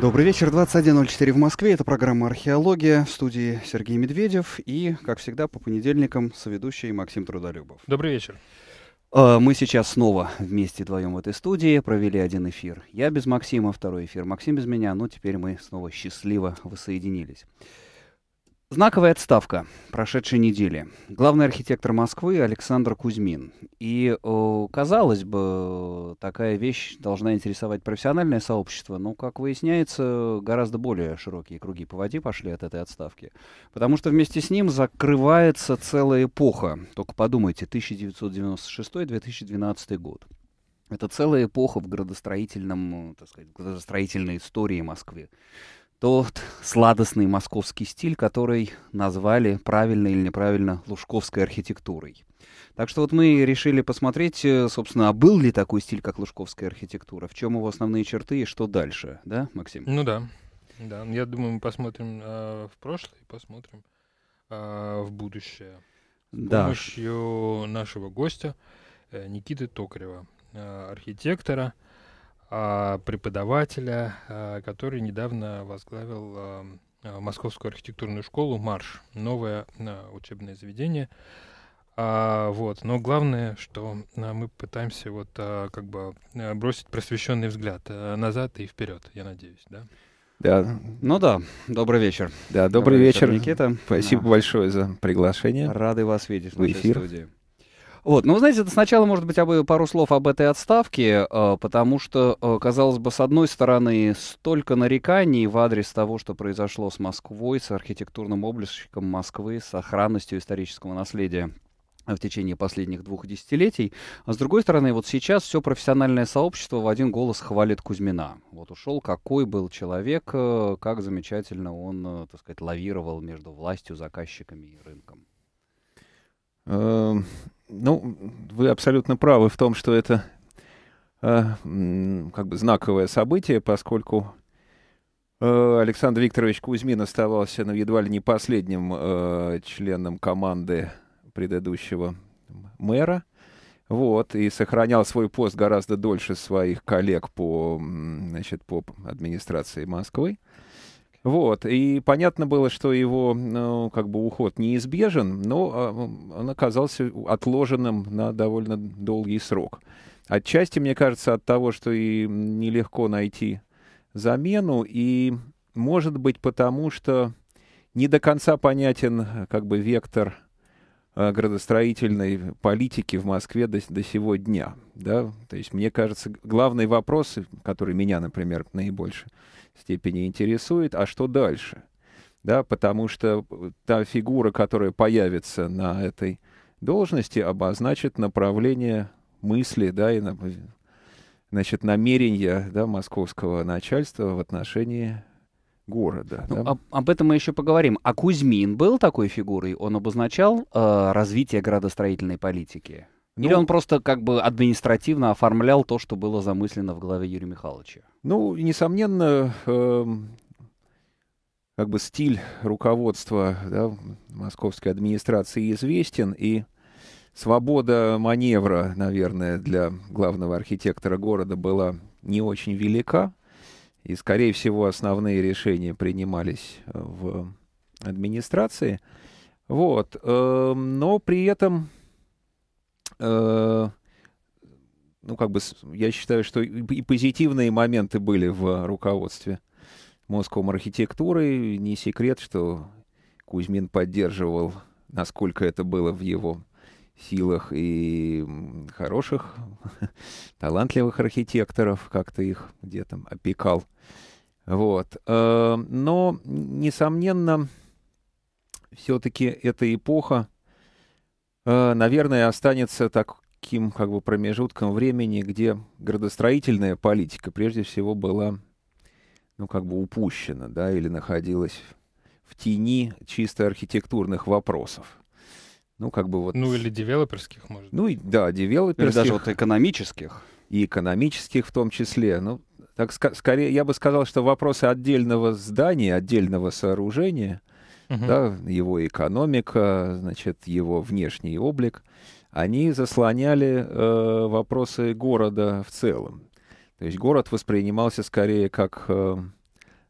Добрый вечер, 21.04 в Москве. Это программа «Археология» в студии Сергей Медведев и, как всегда, по понедельникам соведущий Максим Трудолюбов. Добрый вечер. Э, мы сейчас снова вместе вдвоем в этой студии провели один эфир. Я без Максима, второй эфир Максим без меня, но ну, теперь мы снова счастливо воссоединились. Знаковая отставка прошедшей недели. Главный архитектор Москвы Александр Кузьмин. И, э, казалось бы, такая вещь должна интересовать профессиональное сообщество, но, как выясняется, гораздо более широкие круги по воде пошли от этой отставки. Потому что вместе с ним закрывается целая эпоха. Только подумайте, 1996-2012 год. Это целая эпоха в градостроительном, э, так сказать, градостроительной истории Москвы тот сладостный московский стиль, который назвали правильно или неправильно лужковской архитектурой. Так что вот мы решили посмотреть, э, собственно, а был ли такой стиль, как лужковская архитектура, в чем его основные черты и что дальше, да, Максим? Ну да, да, я думаю, мы посмотрим э, в прошлое и посмотрим э, в будущее. С да. помощью нашего гостя э, Никиты Токарева, э, архитектора, а, преподавателя, а, который недавно возглавил а, Московскую архитектурную школу «Марш». Новое учебное заведение. Вот. Но главное, что мы пытаемся вот как бы бросить просвещенный взгляд назад и вперед, я надеюсь, да? Да. Ну да, добрый вечер. Да, добрый, добрый вечер, вечер, Никита. Спасибо да. большое за приглашение. Рады вас видеть в, в эфир. студии. Вот, ну, знаете, это сначала, может быть, об, пару слов об этой отставке, э, потому что, э, казалось бы, с одной стороны, столько нареканий в адрес того, что произошло с Москвой, с архитектурным облачком Москвы, с охранностью исторического наследия в течение последних двух десятилетий. А с другой стороны, вот сейчас все профессиональное сообщество в один голос хвалит Кузьмина. Вот ушел, какой был человек, э, как замечательно он, так сказать, лавировал между властью, заказчиками и рынком. Эм, ну, вы абсолютно правы в том, что это э, как бы знаковое событие, поскольку э, Александр Викторович Кузьмин оставался ну, едва ли не последним э, членом команды предыдущего мэра. Вот, и сохранял свой пост гораздо дольше своих коллег по, значит, по администрации Москвы. Вот. И понятно было, что его ну, как бы уход неизбежен, но а, он оказался отложенным на довольно долгий срок. Отчасти, мне кажется, от того, что и нелегко найти замену, и, может быть, потому что не до конца понятен как бы вектор Э, градостроительной политики в Москве до, до сего дня. Да? То есть, мне кажется, главные вопросы, которые меня, например, в наибольшей степени интересуют, а что дальше? Да, потому что э, та фигура, которая появится на этой должности, обозначит направление мысли да, и значит, намерения да, московского начальства в отношении города. Ну, да? об, об этом мы еще поговорим. А Кузьмин был такой фигурой? Он обозначал э, развитие градостроительной политики? Ну, Или он просто как бы административно оформлял то, что было замыслено в голове Юрия Михайловича? Ну, несомненно, э, как бы стиль руководства да, московской администрации известен, и свобода маневра, наверное, для главного архитектора города была не очень велика. И, скорее всего, основные решения принимались э, в администрации. Вот. Эм, но при этом, э, ну, как бы, я считаю, что и позитивные моменты были в руководстве Москвом архитектуры. Не секрет, что Кузьмин поддерживал, насколько это было в его силах и хороших, талантливых архитекторов, как-то их где-то опекал. Вот. Э, но, несомненно, все-таки эта эпоха, э, наверное, останется таким как бы промежутком времени, где градостроительная политика прежде всего была ну, как бы упущена, да, или находилась в тени чисто архитектурных вопросов. Ну, как бы вот... Ну, или девелоперских, может. Ну, и, да, девелоперских. Или даже вот экономических. И экономических в том числе. Ну, так ск- скорее, я бы сказал, что вопросы отдельного здания, отдельного сооружения, угу. да, его экономика, значит, его внешний облик, они заслоняли э, вопросы города в целом. То есть город воспринимался скорее как э,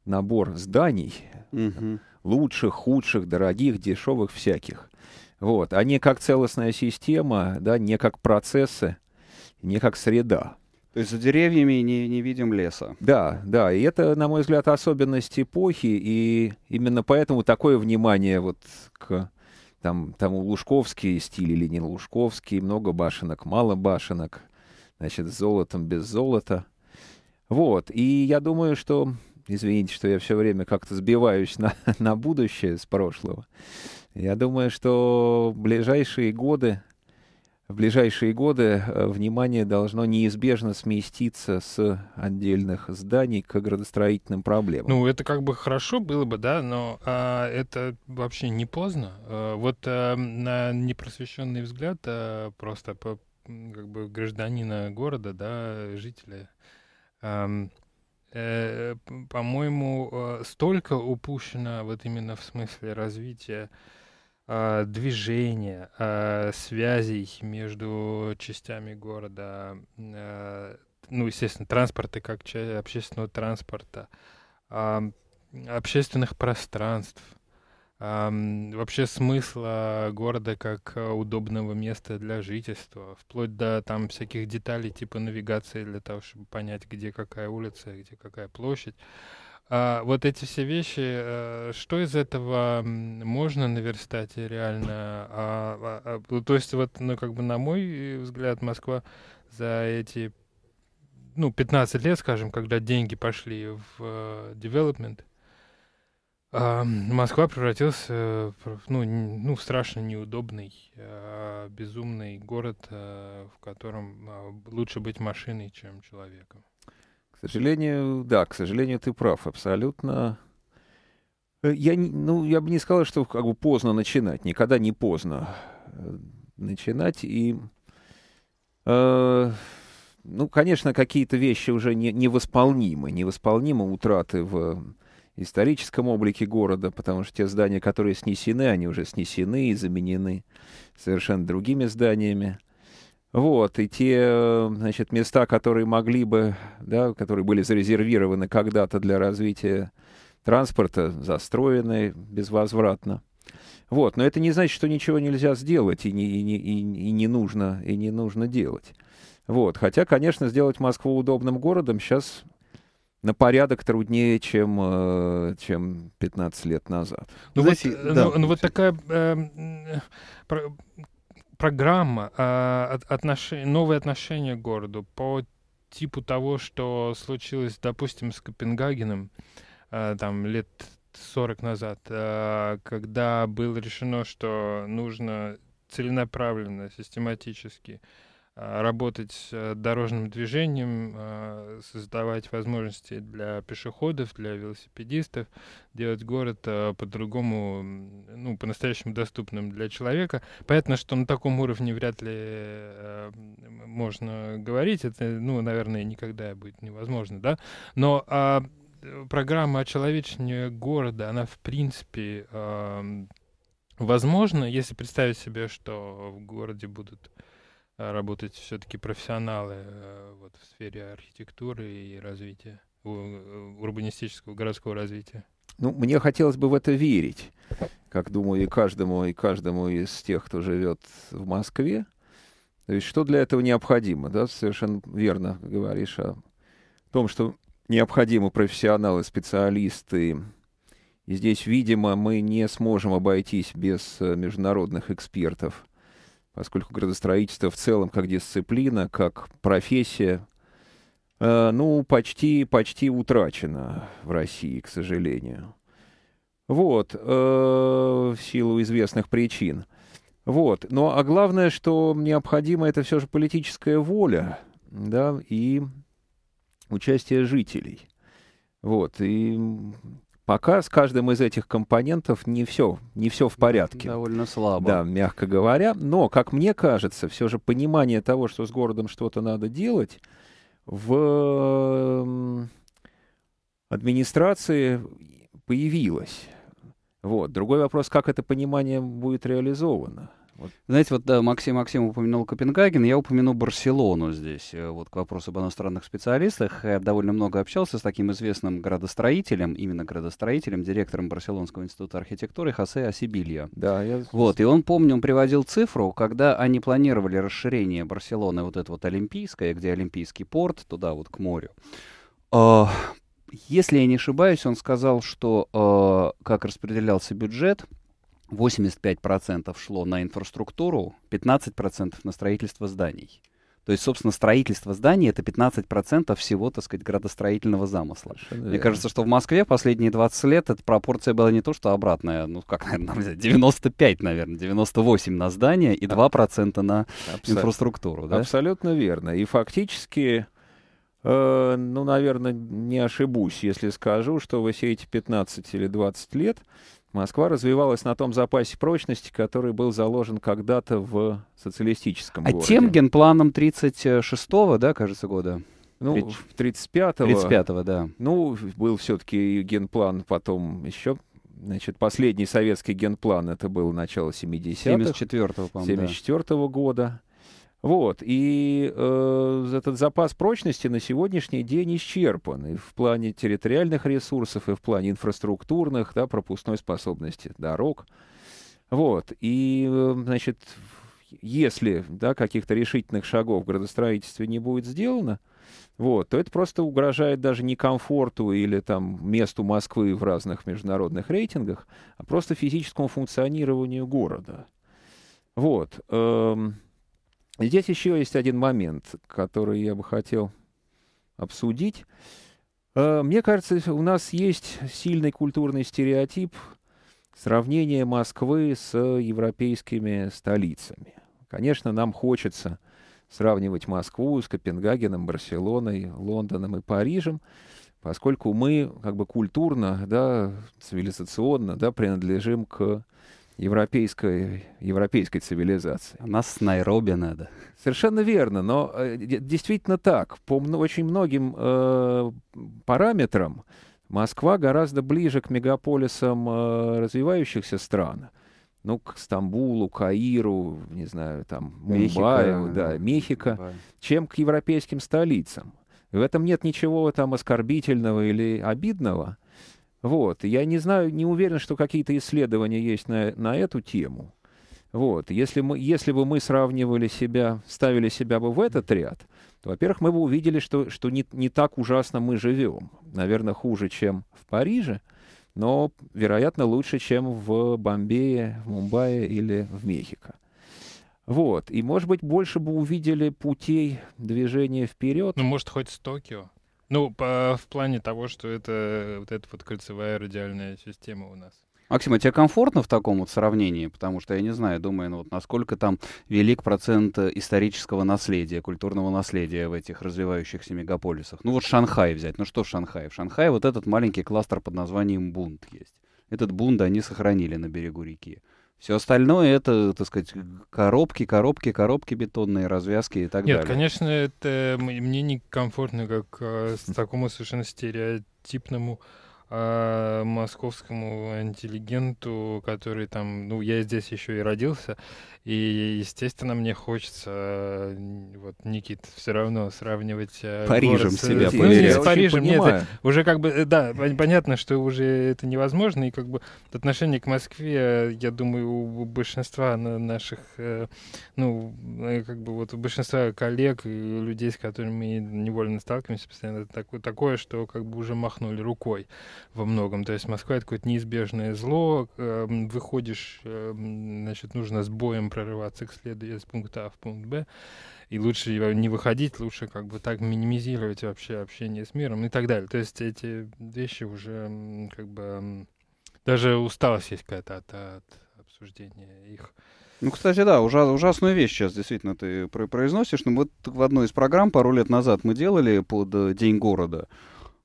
набор зданий, угу. лучших, худших, дорогих, дешевых, всяких. Вот. А не как целостная система, да, не как процессы, не как среда. То есть за деревьями не, не видим леса. Да, да. И это, на мой взгляд, особенность эпохи. И именно поэтому такое внимание вот к там, тому Лужковский стиль или не Лужковский, много башенок, мало башенок, значит, с золотом, без золота. Вот, и я думаю, что, извините, что я все время как-то сбиваюсь на, на будущее с прошлого, я думаю, что в ближайшие годы, в ближайшие годы э, внимание должно неизбежно сместиться с отдельных зданий к градостроительным проблемам. Ну, это как бы хорошо было бы, да, но а, это вообще не поздно. А, вот а, на непросвещенный взгляд а, просто по, как бы гражданина города, да, жителя. А, э, по-моему, столько упущено вот именно в смысле развития а, движения, а, связей между частями города, а, ну, естественно, транспорта как часть общественного транспорта, общественных пространств, вообще смысла города как удобного места для жительства, вплоть до там всяких деталей типа навигации для того, чтобы понять, где какая улица, где какая площадь. А вот эти все вещи, э, что из этого можно наверстать реально? А, а, а то есть вот, ну, как бы на мой взгляд, Москва за эти, ну, 15 лет, скажем, когда деньги пошли в development, э, а, Москва превратилась ну, ну, в страшно неудобный, э, безумный город, в котором лучше быть машиной, чем человеком. К сожалению, да, к сожалению, ты прав абсолютно. Э, я, ну, я бы не сказал, что как бы поздно начинать. Никогда не поздно э, начинать. И, э, ну, конечно, какие-то вещи уже не, невосполнимы. Невосполнимы утраты в историческом облике города, потому что те здания, которые снесены, они уже снесены и заменены совершенно другими зданиями. Вот, и те, значит, места, которые могли бы, да, которые были зарезервированы когда-то для развития транспорта, застроены безвозвратно. Вот, но это не значит, что ничего нельзя сделать и не, и не, и, и не нужно, и не нужно делать. Вот, хотя, конечно, сделать Москву удобным городом сейчас на порядок труднее, чем, э, чем 15 лет назад. Ну, Знаете, вот, э, да, ну, ну вот такая э, э программа, э, отнош... новые отношения к городу по типу того, что случилось, допустим, с Копенгагеном э, там лет 40 назад, э, когда было решено, что нужно целенаправленно, систематически а, работать с э, дорожным движением, а, создавать возможности для пешеходов, для велосипедистов, делать город а, по-другому, ну, по-настоящему доступным для человека. Понятно, что на таком уровне вряд ли э, можно говорить, это, ну, наверное, никогда будет невозможно, да, но а, э, программа очеловечения города, она, в принципе, возможна, если представить себе, что в городе будут а, работать все-таки профессионалы э, вот, в сфере архитектуры и развития, э, урбанистического городского развития? Ну, мне хотелось бы в это верить, как думаю, и каждому, и каждому из тех, кто живет в Москве. То есть что для этого необходимо? Да? Совершенно верно говоришь о том, что необходимы профессионалы, специалисты. И здесь, видимо, мы не сможем обойтись без э, международных экспертов поскольку градостроительство в целом как дисциплина, как профессия, э, ну, почти, почти утрачено в России, к сожалению. Вот, э, в силу известных причин. Вот, но ну, а главное, что необходимо, это все же политическая воля, да, и участие жителей. Вот, и Пока с каждым из этих компонентов не все, не все в порядке. Довольно слабо. Да, мягко говоря. Но, как мне кажется, все же понимание того, что с городом что-то надо делать, в администрации появилось. Вот. Другой вопрос, как это понимание будет реализовано. Вот. Знаете, вот да, Максим Максим упомянул Копенгаген, я упомяну Барселону здесь. Э, вот к вопросу об иностранных специалистах. Я э, довольно много общался с таким известным градостроителем, именно градостроителем, директором Барселонского института архитектуры Хосе Асибилья. Да, я... Вот, и он, помню, он приводил цифру, когда они планировали расширение Барселоны, вот это вот Олимпийское, где Олимпийский порт, туда вот к морю. А, если я не ошибаюсь, он сказал, что э, как распределялся бюджет – 85% шло на инфраструктуру, 15% на строительство зданий. То есть, собственно, строительство зданий — это 15% всего, так сказать, градостроительного замысла. Совершенно Мне верно. кажется, что в Москве последние 20 лет эта пропорция была не то, что обратная, ну, как, наверное, нам взять, 95, наверное, 98 на здания и 2% а на Абсолютно. инфраструктуру, да? Абсолютно верно. И фактически, э, ну, наверное, не ошибусь, если скажу, что вы все эти 15 или 20 лет — Москва развивалась на том запасе прочности, который был заложен когда-то в социалистическом а городе. А тем генпланом 36-го, да, кажется, года? Ну, 30... в 35-го. 35-го, да. Ну, был все-таки генплан потом еще Значит, последний советский генплан, это было начало 70-х. 74-го, по-моему, 74-го да. года. Вот, и э, этот запас прочности на сегодняшний день исчерпан и в плане территориальных ресурсов, и в плане инфраструктурных, да, пропускной способности дорог. Вот, и, э, значит, если, да, каких-то решительных шагов в градостроительстве не будет сделано, вот, то это просто угрожает даже не комфорту или там месту Москвы в разных международных рейтингах, а просто физическому функционированию города. Вот. Эм, Здесь еще есть один момент, который я бы хотел обсудить. Э, мне кажется, у нас есть сильный культурный стереотип сравнения Москвы с европейскими столицами. Конечно, нам хочется сравнивать Москву с Копенгагеном, Барселоной, Лондоном и Парижем, поскольку мы как бы культурно, да, цивилизационно да, принадлежим к европейской, европейской цивилизации. А нас с Найроби надо. Совершенно верно, но э, действительно так. По очень многим э, параметрам Москва гораздо ближе к мегаполисам э, развивающихся стран. Ну, к Стамбулу, Каиру, не знаю, там, Мумбаю, Мехико, э, да, Мехико, Мумбай. чем к европейским столицам. В этом нет ничего там оскорбительного или обидного. Вот. Я не знаю, не уверен, что какие-то исследования есть на, на эту тему. Вот. Если, мы, если бы мы сравнивали себя, ставили себя бы в этот ряд, то, во-первых, мы бы увидели, что, что не, не так ужасно мы живем. Наверное, хуже, чем в Париже, но, вероятно, лучше, чем в Бомбее, в Мумбаи или в Мехико. Вот. И, может быть, больше бы увидели путей движения вперед. Ну, может, хоть с Токио. Ну, по, в плане того, что это вот эта вот кольцевая радиальная система у нас. Максим, а тебе комфортно в таком вот сравнении? Потому что, я не знаю, думаю, ну вот насколько там велик процент исторического наследия, культурного наследия в этих развивающихся мегаполисах. Ну вот Шанхай взять. Ну что в Шанхае? В Шанхае вот этот маленький кластер под названием Бунт есть. Этот бунт они сохранили на берегу реки. Все остальное это, так сказать, коробки, коробки, коробки бетонные, развязки и так Нет, далее. Нет, конечно, это мне некомфортно, как э, с хм. такому совершенно стереотипному э, московскому интеллигенту, который там, ну, я здесь еще и родился, и, естественно, мне хочется, э, вот, Никит, все равно сравнивать... Э, Парижем город себя Ну, не с Парижем, нет, это, уже как бы, э, да, понятно, что уже это невозможно, и как бы отношение к Москве, я думаю, у большинства наших, ну, как бы вот у большинства коллег и людей, с которыми мы невольно сталкиваемся постоянно, такое, такое, что как бы уже махнули рукой во многом. То есть Москва — это какое-то неизбежное зло, эм, выходишь, эм, значит, нужно с боем прорываться к следующему из пункта А в пункт Б. И лучше не выходить, лучше как бы так минимизировать вообще общение с миром и так далее. То есть эти вещи уже как бы... Даже усталость есть какая-то от, от обсуждения их. Ну, кстати, да, ужас, ужасную вещь сейчас действительно ты произносишь. Но ну, вот в одной из программ пару лет назад мы делали под э, День города.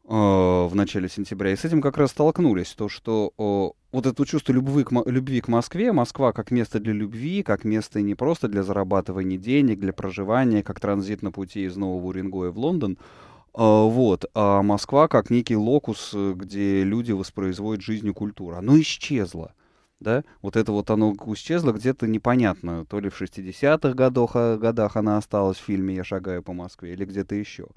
Э, в начале сентября. И с этим как раз столкнулись, то, что о, вот это чувство любви к, любви к Москве, Москва как место для любви, как место не просто для зарабатывания денег, для проживания, как транзит на пути из Нового Уренгоя в Лондон, а, вот, а Москва как некий локус, э, где люди воспроизводят жизнь и культуру. Оно исчезло. Да? Вот это вот оно исчезло где-то непонятно, то ли в 60-х годах, годах она осталась в фильме «Я шагаю по Москве» или где-то еще.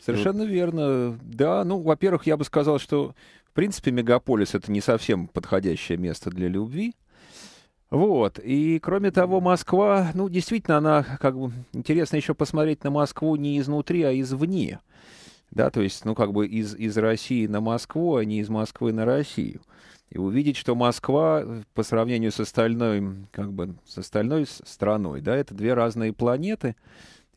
Совершенно верно. Да, ну, во-первых, я бы сказал, что, в принципе, мегаполис — это не совсем подходящее место для любви. Вот. И, кроме того, Москва, ну, действительно, она, как бы, интересно еще посмотреть на Москву не изнутри, а извне. Да, то есть, ну, как бы из, из России на Москву, а не из Москвы на Россию. И увидеть, что Москва по сравнению с остальной, как бы, с остальной страной, да, это две разные планеты,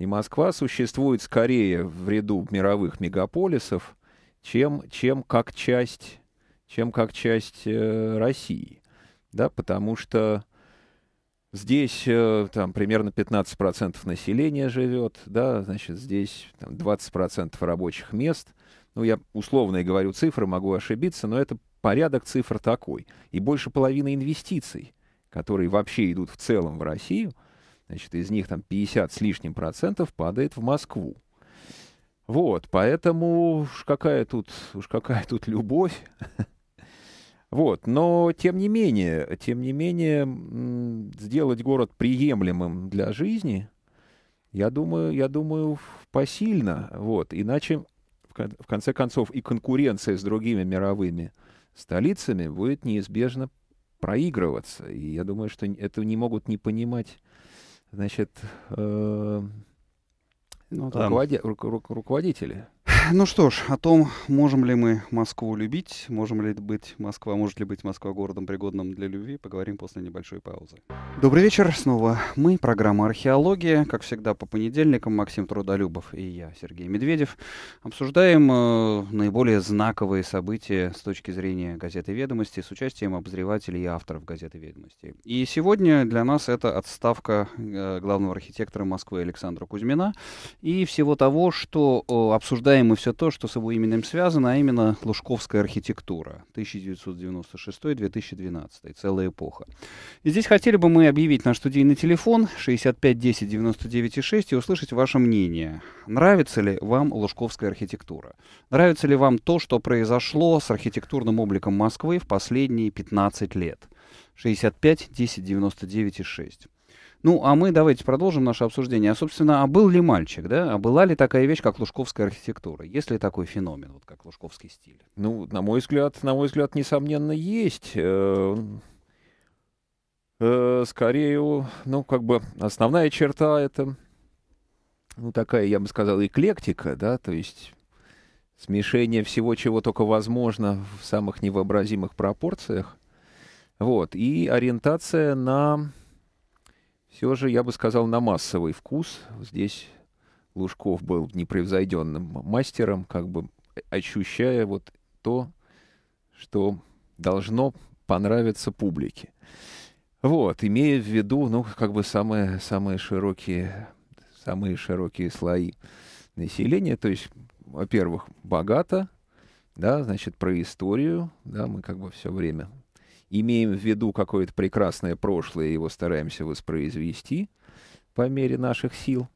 и Москва существует скорее в ряду мировых мегаполисов, чем, чем как часть, чем как часть э, России. Да, потому что здесь э, там, примерно 15% населения живет, да, значит, здесь там, 20% рабочих мест. Ну, я условно и говорю цифры, могу ошибиться, но это порядок цифр такой. И больше половины инвестиций, которые вообще идут в целом в Россию – Значит, из них там 50 с лишним процентов падает в Москву. Вот, поэтому уж какая тут, уж какая тут любовь. Вот, но тем не менее, тем не менее, сделать город приемлемым для жизни, я думаю, я думаю, посильно. Вот, иначе, в конце концов, и конкуренция с другими мировыми столицами будет неизбежно проигрываться. И я думаю, что это не могут не понимать значит, э, ну, да. руководи, ру, ру, руководители ну что ж, о том, можем ли мы Москву любить, можем ли быть Москва, может ли быть Москва городом пригодным для любви, поговорим после небольшой паузы. Добрый вечер, снова мы, программа «Археология», как всегда по понедельникам Максим Трудолюбов и я, Сергей Медведев, обсуждаем э, наиболее знаковые события с точки зрения газеты «Ведомости» с участием обозревателей и авторов газеты «Ведомости». И сегодня для нас это отставка э, главного архитектора Москвы Александра Кузьмина и всего того, что э, обсуждаемый мы все то, что с его именем связано, а именно Лужковская архитектура 1996-2012, целая эпоха. И здесь хотели бы мы объявить наш студийный телефон 65 10 99 6 и услышать ваше мнение. Нравится ли вам Лужковская архитектура? Нравится ли вам то, что произошло с архитектурным обликом Москвы в последние 15 лет? 65 10 99 6. Ну, а мы давайте продолжим наше обсуждение. А, собственно, а был ли мальчик, да? А была ли такая вещь, как лужковская архитектура? Есть ли такой феномен, вот как лужковский стиль? Ну, на мой взгляд, на мой взгляд, несомненно, есть э, э, скорее, ну, как бы основная черта это, ну, такая, я бы сказал, эклектика, да, то есть смешение всего, чего только возможно в самых невообразимых пропорциях. Вот, и ориентация на все же, я бы сказал, на массовый вкус. Здесь Лужков был непревзойденным мастером, как бы ощущая вот то, что должно понравиться публике. Вот, имея в виду, ну, как бы самые, самые широкие, самые широкие слои населения, то есть, во-первых, богато, да, значит, про историю, да, мы как бы все время имеем в виду какое-то прекрасное прошлое, его стараемся воспроизвести по мере наших сил.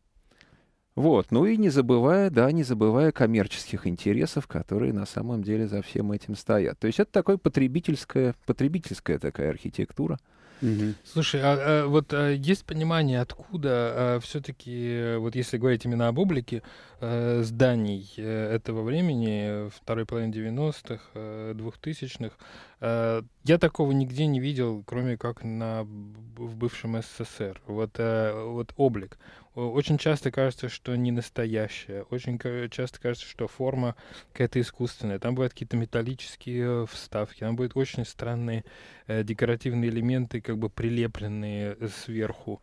Вот, ну и не забывая, да, не забывая коммерческих интересов, которые на самом деле за всем этим стоят. То есть это такая потребительская, потребительская такая архитектура — Угу. Слушай, а, а вот а, есть понимание, откуда а, все-таки, э, вот если говорить именно об облике а, зданий а, этого времени, второй половины 90-х, а, 2000-х, а, я такого нигде не видел, кроме как на, в бывшем СССР. Вот, а, вот облик. Э, очень часто кажется, что не настоящая. Очень э, часто кажется, что форма какая-то искусственная. Там бывают какие-то металлические э, вставки. Там будут очень странные э, декоративные элементы, как бы прилепленные сверху.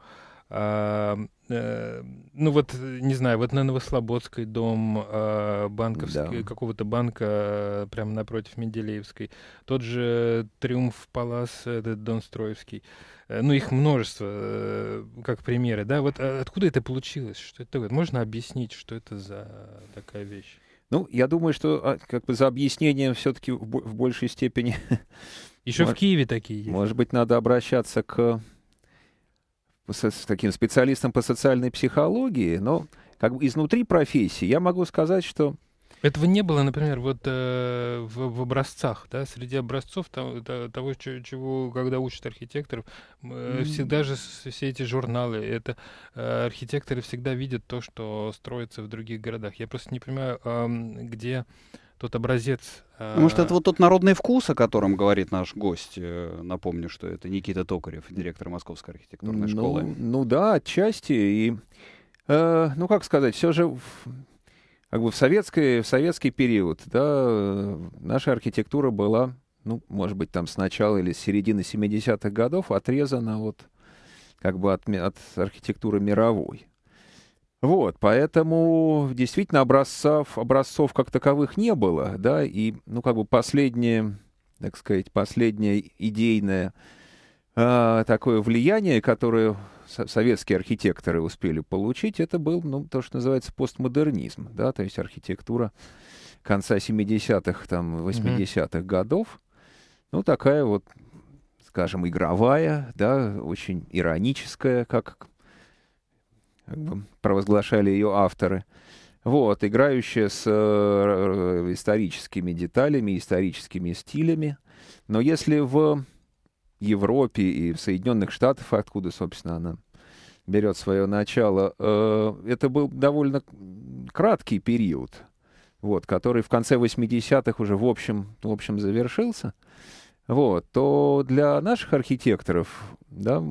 Э, ну вот, не знаю, вот на Новослободской дом э, банковский, да. какого-то банка а, прямо напротив Менделеевской. Тот же Триумф Палас, этот Дон Строевский. Э, ну, их множество, э, как примеры, да? Вот а откуда это получилось? Что это такое? Можно объяснить, что это за такая вещь? Ну, я думаю, что как бы за объяснением все-таки в, в большей степени... Еще может, в Киеве такие есть. Может быть, надо обращаться к с таким специалистом по социальной психологии, но как бы изнутри профессии я могу сказать, что этого не было, например, вот э, в, в образцах, да, среди образцов там, того, чего, чего, когда учат архитекторов, э, всегда же все эти журналы, это э, архитекторы всегда видят то, что строится в других городах. Я просто не понимаю, э, где э, тот образец... Потому э, что это вот тот народный вкус, о котором говорит наш гость. Э, напомню, что это Никита Токарев, директор Московской архитектурной ну, школы. Ну да, отчасти. И, э, ну как сказать, все же в, как бы в, советский, в советский период да, э, наша архитектура была, ну, может быть, там с начала или с середины 70-х годов отрезана вот как бы от, от архитектуры мировой. Вот, поэтому действительно образцов, образцов как таковых не было, да, и, ну, как бы последнее, так сказать, последнее идейное э, такое влияние, которое советские архитекторы успели получить, это был, ну, то, что называется постмодернизм, да, то есть архитектура конца 70-х, там, 80-х mm-hmm. годов, ну, такая вот, скажем, игровая, да, очень ироническая, как как бы провозглашали ее авторы. Вот, играющая с э, историческими деталями, историческими стилями. Но если в Европе и в Соединенных Штатах, откуда, собственно, она берет свое начало, э, это был довольно краткий период, вот, который в конце 80-х уже в общем, в общем завершился вот, то для наших архитекторов, да,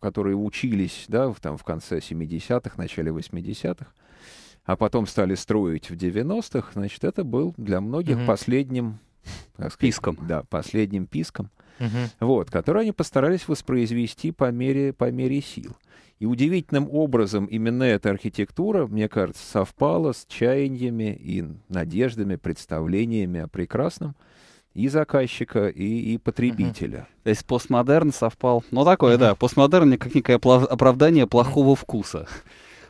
которые учились да, в, там, в конце 70-х, начале 80-х, а потом стали строить в 90-х, значит, это был для многих угу. последним сказать, писком. Да, последним писком, угу. вот, который они постарались воспроизвести по мере, по мере сил. И удивительным образом именно эта архитектура, мне кажется, совпала с чаяниями и надеждами, представлениями о прекрасном — и заказчика, и, и потребителя. Угу. То есть постмодерн совпал. Ну, такое, угу. да. Постмодерн как некое оправдание плохого вкуса.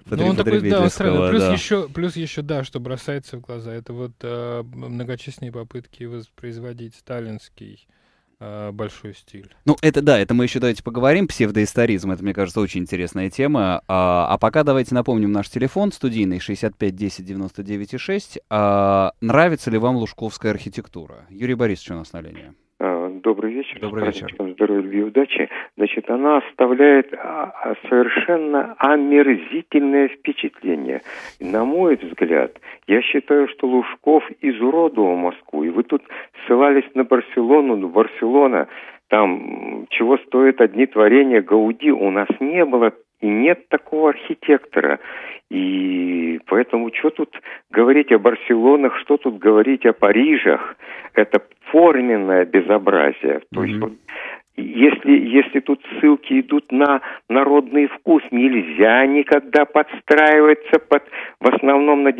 Ну, он такой, да, странный. Плюс, да. Еще, плюс еще, да, что бросается в глаза, это вот э, многочисленные попытки воспроизводить сталинский Э, большой стиль. Ну, это да, это мы еще давайте поговорим. Псевдоисторизм, это, мне кажется, очень интересная тема. А, а пока давайте напомним наш телефон студийный 65 10 99 6. А, нравится ли вам лужковская архитектура? Юрий Борисович у нас на линии. Добрый вечер. Добрый вечер. Здоровья, любви и удачи. Значит, она оставляет а, а, совершенно омерзительное впечатление. на мой взгляд, я считаю, что Лужков изуродовал Москву. И вы тут ссылались на Барселону, но ну, Барселона там чего стоят одни творения Гауди. У нас не было и нет такого архитектора. И поэтому что тут говорить о Барселонах, что тут говорить о Парижах? Это форменное безобразие. То mm-hmm. есть вот если, если тут ссылки идут на народный вкус, нельзя никогда подстраиваться под в основном на 95%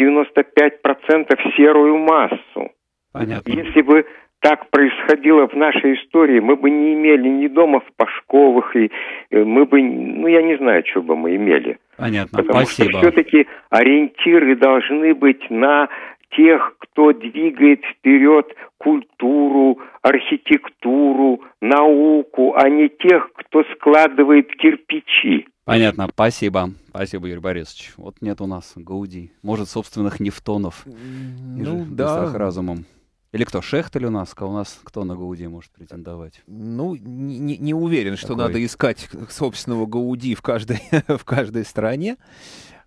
серую массу. Понятно. Если бы так происходило в нашей истории, мы бы не имели ни домов Пашковых, и э, мы бы, ну, я не знаю, что бы мы имели. Понятно, Потому спасибо. что все-таки ориентиры должны быть на тех, кто двигает вперед культуру, архитектуру, науку, а не тех, кто складывает кирпичи. Понятно, спасибо. Спасибо, Юрий Борисович. Вот нет у нас Гауди. Может, собственных нефтонов. Ну, и да. разумом. Или кто, Шехтель у нас? А у нас кто на Гауди может претендовать? Ну, не, не уверен, что Такой... надо искать собственного Гауди в каждой, в каждой стране.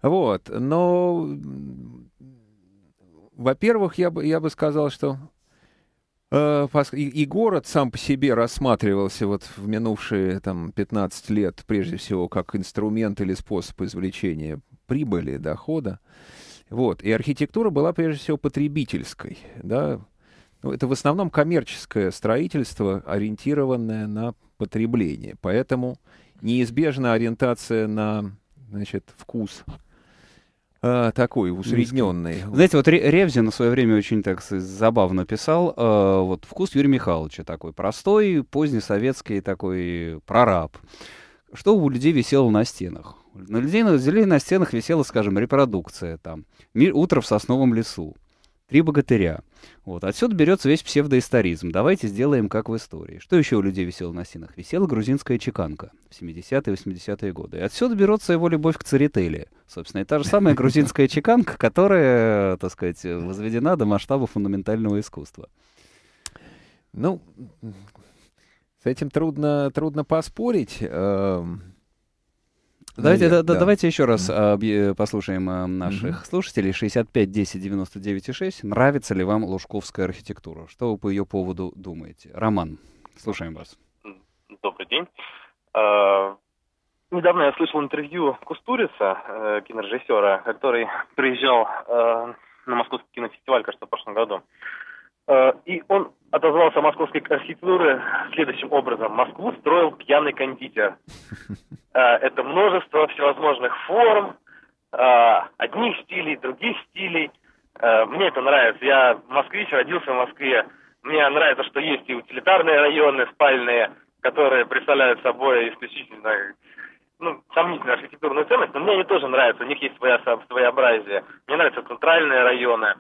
Вот, но, во-первых, я бы, я бы сказал, что э, и, и город сам по себе рассматривался вот в минувшие там 15 лет, прежде всего, как инструмент или способ извлечения прибыли, дохода. Вот. И архитектура была прежде всего потребительской. Да? Ну, это в основном коммерческое строительство, ориентированное на потребление. Поэтому неизбежна ориентация на значит, вкус э, такой усредненный. Знаете, вот Ревзин в свое время очень так забавно писал, э, вот вкус Юрия Михайловича такой простой, позднесоветский такой прораб. Что у людей висело на стенах? На людей на, на стенах висела, скажем, репродукция там. Мир, утро в сосновом лесу. Три богатыря. Вот. Отсюда берется весь псевдоисторизм. Давайте сделаем как в истории. Что еще у людей висело на стенах? Висела грузинская чеканка в 70-е 80-е годы. И отсюда берется его любовь к церетели. Собственно, и та же самая грузинская чеканка, которая, так сказать, возведена до масштаба фундаментального искусства. Ну, с этим трудно, трудно поспорить. Эм, Давайте, наверх, да, да. давайте еще раз э, послушаем э, наших угу. слушателей. 65 10 99 6. Нравится ли вам Лужковская архитектура? Что вы по ее поводу думаете? Роман, слушаем вас. Добрый день. Э, недавно я слышал интервью Кустурица, э, кинорежиссера, который приезжал э, на Московский кинофестиваль, кажется, в прошлом году. Э, и он отозвался о московской архитектуре следующим образом. Москву строил пьяный кондитер. Э, это множество всевозможных форм, э, одних стилей, других стилей. Мне это нравится. Я москвич, родился в Москве. Мне нравится, что есть и утилитарные районы, спальные, которые представляют собой исключительно ну, сомнительную архитектурную ценность, но мне они тоже нравятся, у них есть своя, своеобразие. Мне нравятся центральные районы,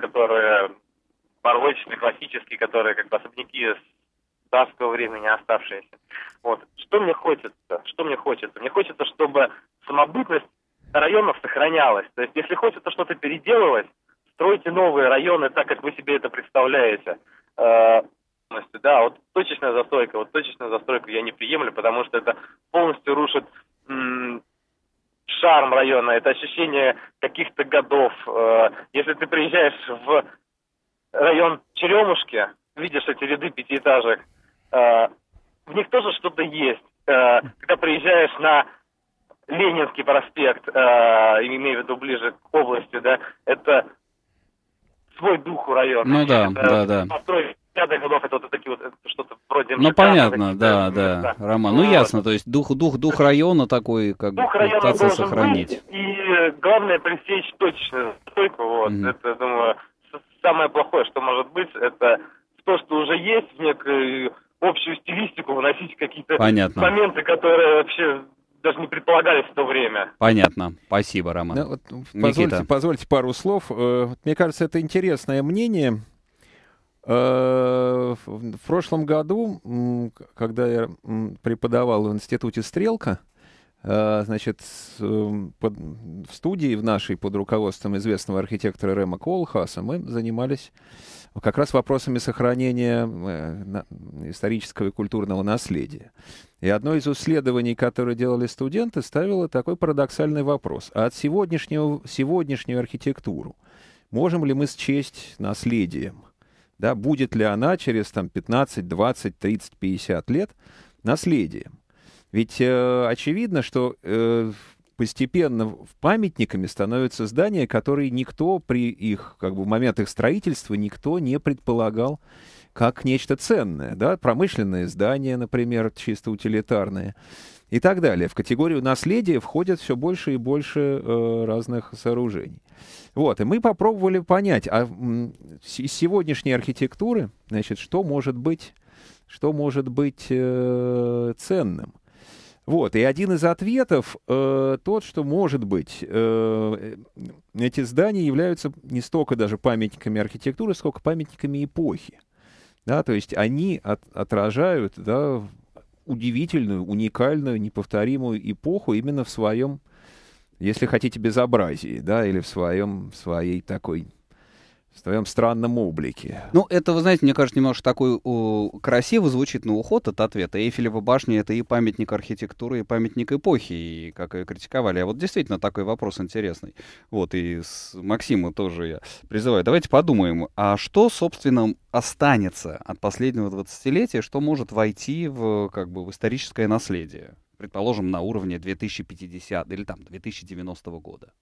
которые барочный, классический, которые как бы особняки с царского времени оставшиеся. Вот. Что мне хочется? Что мне хочется? Мне хочется, чтобы самобытность районов сохранялась. То есть, если хочется что-то переделывать, стройте новые районы так, как вы себе это представляете. Э, да, вот точечная застройка, вот точечную застройку я не приемлю, потому что это полностью рушит шарм района, это ощущение каких-то годов. Э, если ты приезжаешь в район Черемушки, видишь эти ряды пятиэтажек, э, в них тоже что-то есть. Э, когда приезжаешь на Ленинский проспект, э, имею в виду ближе к области, да, это свой дух у района. Ну да, это, да, да. Построить 50 годов, это вот такие вот что-то вроде... ну понятно, да, да, места. Да. Роман, ну, ну ясно, то есть дух, дух, дух района такой, как дух района пытаться сохранить. Быть, и главное пресечь точно стойку, вот, mm-hmm. это, думаю, самое плохое, что может быть, это то, что уже есть, в некую общую стилистику вносить какие-то Понятно. моменты, которые вообще даже не предполагались в то время. Понятно. Спасибо, Роман. Да, ну, вот, позвольте, позвольте пару слов. Э, мне кажется, это интересное мнение. Э, в прошлом году, когда я преподавал в институте «Стрелка», Э, значит, эм, под, в студии в нашей под руководством известного архитектора Рема Колхаса мы занимались как раз вопросами сохранения э, исторического и культурного наследия. И одно из исследований, которое делали студенты, ставило такой парадоксальный вопрос. А от сегодняшнего, сегодняшнюю архитектуру можем ли мы счесть наследием? Да, будет ли она через там, 15, 20, 30, 50 лет наследием? Ведь э, очевидно, что э, постепенно памятниками становятся здания, которые никто при их, как бы, момент их строительства никто не предполагал как нечто ценное, да, промышленные здания, например, чисто утилитарные и так далее. В категорию наследия входят все больше и больше э, разных сооружений. Вот, и мы попробовали понять, а из сегодняшней архитектуры, значит, что может быть, что может быть э, ценным. Вот, и один из ответов э, тот, что, может быть, э, эти здания являются не столько даже памятниками архитектуры, сколько памятниками эпохи. Да, то есть они от, отражают да, удивительную, уникальную, неповторимую эпоху именно в своем, если хотите, безобразии, да, или в своем, своей такой в своем странном облике. Ну, это, вы знаете, мне кажется, немножко такой о, красиво звучит на уход от ответа. Эйфелева башня — это и памятник архитектуры, и памятник эпохи, и как ее критиковали. А вот действительно такой вопрос интересный. Вот, и с Максима тоже я призываю. Давайте подумаем, а что, собственно, останется от последнего 20-летия, что может войти в, как бы, в историческое наследие? Предположим, на уровне 2050 или там 2090 года.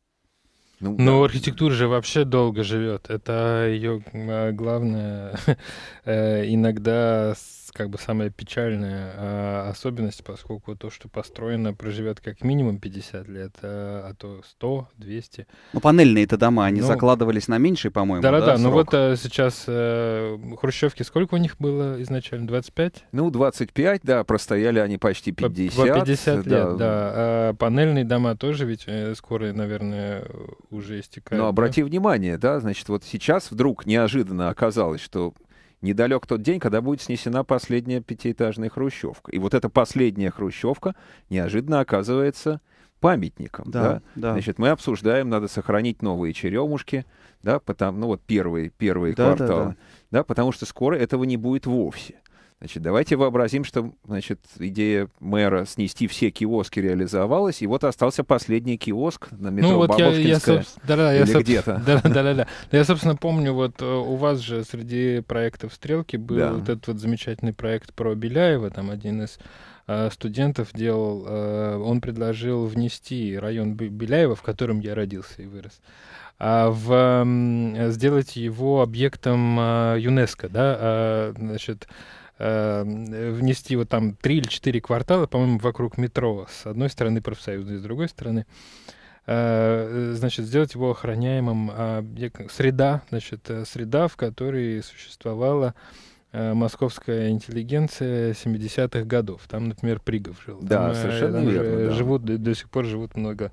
Ну, Но да. архитектура же вообще долго живет. Это ее а, главное э, иногда как бы самая печальная а, особенность, поскольку то, что построено, проживет как минимум 50 лет, а, а то 100, 200. Ну, панельные это дома, они ну, закладывались на меньшие, по-моему, да? Да-да, ну вот а, сейчас а, э, хрущевки сколько у них было изначально, 25? Ну, 25, да, простояли они почти 50. По, по 50 да. лет, да. А, панельные дома тоже ведь э, скоро, наверное, уже истекают. Но ну, обрати да? внимание, да, значит, вот сейчас вдруг неожиданно оказалось, что недалек тот день, когда будет снесена последняя пятиэтажная хрущевка. И вот эта последняя хрущевка неожиданно оказывается памятником. Да, да? Да. Значит, мы обсуждаем, надо сохранить новые черемушки, да, потому, ну вот первые, первые да, кварталы, да, да. да, потому что скоро этого не будет вовсе. Значит, давайте вообразим, что значит, идея мэра снести все киоски реализовалась, и вот остался последний киоск на метро ну, вот Бабушкинская я, да, да, или я, где-то. да, да, да. Я, собственно, помню, вот э, у вас же среди проектов «Стрелки» был да. вот этот вот замечательный проект про Беляева, там один из э, студентов делал, э, он предложил внести район Беляева, в котором я родился и вырос, а, в, сделать его объектом ЮНЕСКО, да, а, значит, Эм, внести вот там три или четыре квартала, по-моему, вокруг метро, с одной стороны профсоюза, с другой стороны, э, э, значит, сделать его охраняемым. А, среда, значит, э, среда, в которой существовала Э, московская интеллигенция 70-х годов. Там, например, Пригов жил. Да, там, э, совершенно там верно. Да. Живут, до, до сих пор живут много